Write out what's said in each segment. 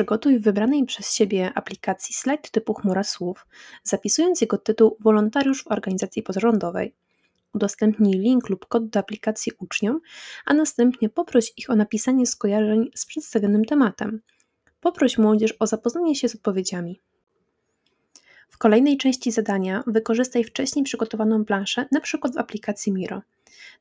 przygotuj w wybranej przez siebie aplikacji slajd typu chmura słów, zapisując jego tytuł Wolontariusz w organizacji pozarządowej. Udostępnij link lub kod do aplikacji uczniom, a następnie poproś ich o napisanie skojarzeń z przedstawionym tematem. Poproś młodzież o zapoznanie się z odpowiedziami. W kolejnej części zadania wykorzystaj wcześniej przygotowaną planszę, np. w aplikacji Miro.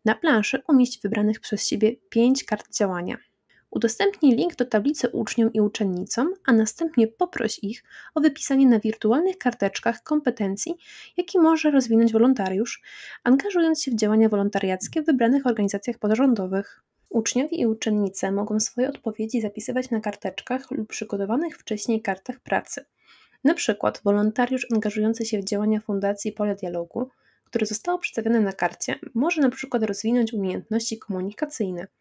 Na planszy umieść wybranych przez siebie 5 kart działania – Udostępnij link do tablicy uczniom i uczennicom, a następnie poproś ich o wypisanie na wirtualnych karteczkach kompetencji, jakie może rozwinąć wolontariusz, angażując się w działania wolontariackie w wybranych organizacjach pozarządowych. Uczniowie i uczennice mogą swoje odpowiedzi zapisywać na karteczkach lub przygotowanych wcześniej kartach pracy. Na przykład wolontariusz angażujący się w działania Fundacji Pole Dialogu, które zostało przedstawione na karcie, może na przykład rozwinąć umiejętności komunikacyjne –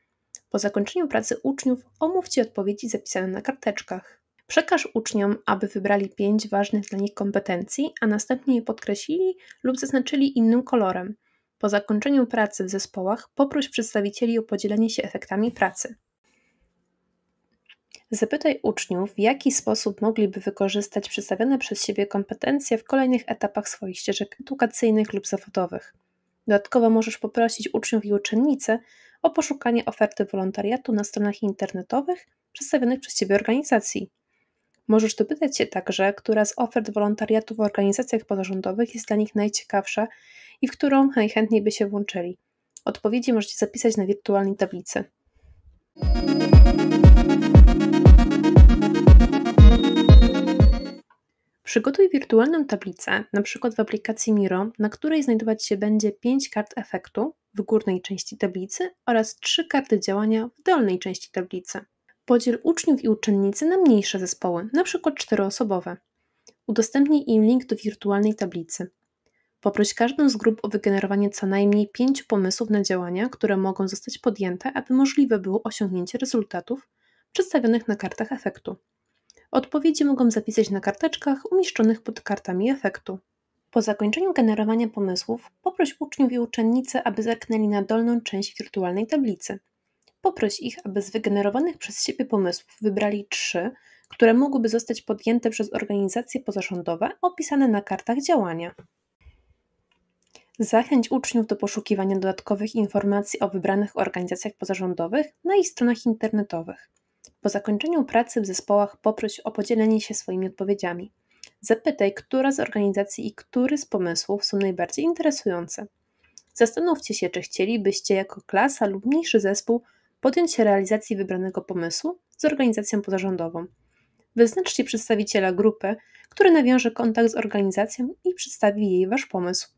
po zakończeniu pracy uczniów omówcie odpowiedzi zapisane na karteczkach. Przekaż uczniom, aby wybrali pięć ważnych dla nich kompetencji, a następnie je podkreślili lub zaznaczyli innym kolorem. Po zakończeniu pracy w zespołach poproś przedstawicieli o podzielenie się efektami pracy. Zapytaj uczniów, w jaki sposób mogliby wykorzystać przedstawione przez siebie kompetencje w kolejnych etapach swoich ścieżek edukacyjnych lub zawodowych. Dodatkowo możesz poprosić uczniów i uczennice o poszukanie oferty wolontariatu na stronach internetowych przedstawionych przez Ciebie organizacji. Możesz dopytać się także, która z ofert wolontariatu w organizacjach pozarządowych jest dla nich najciekawsza i w którą najchętniej by się włączyli. Odpowiedzi możecie zapisać na wirtualnej tablicy. Przygotuj wirtualną tablicę, np. w aplikacji Miro, na której znajdować się będzie 5 kart efektu w górnej części tablicy oraz 3 karty działania w dolnej części tablicy. Podziel uczniów i uczennicy na mniejsze zespoły, np. 4-osobowe. Udostępnij im link do wirtualnej tablicy. Poproś każdą z grup o wygenerowanie co najmniej 5 pomysłów na działania, które mogą zostać podjęte, aby możliwe było osiągnięcie rezultatów przedstawionych na kartach efektu. Odpowiedzi mogą zapisać na karteczkach umieszczonych pod kartami efektu. Po zakończeniu generowania pomysłów poproś uczniów i uczennice, aby zerknęli na dolną część wirtualnej tablicy. Poproś ich, aby z wygenerowanych przez siebie pomysłów wybrali trzy, które mogłyby zostać podjęte przez organizacje pozarządowe opisane na kartach działania. Zachęć uczniów do poszukiwania dodatkowych informacji o wybranych organizacjach pozarządowych na ich stronach internetowych. Po zakończeniu pracy w zespołach poproś o podzielenie się swoimi odpowiedziami. Zapytaj, która z organizacji i który z pomysłów są najbardziej interesujące. Zastanówcie się, czy chcielibyście jako klasa lub mniejszy zespół podjąć się realizacji wybranego pomysłu z organizacją pozarządową. Wyznaczcie przedstawiciela grupy, który nawiąże kontakt z organizacją i przedstawi jej wasz pomysł.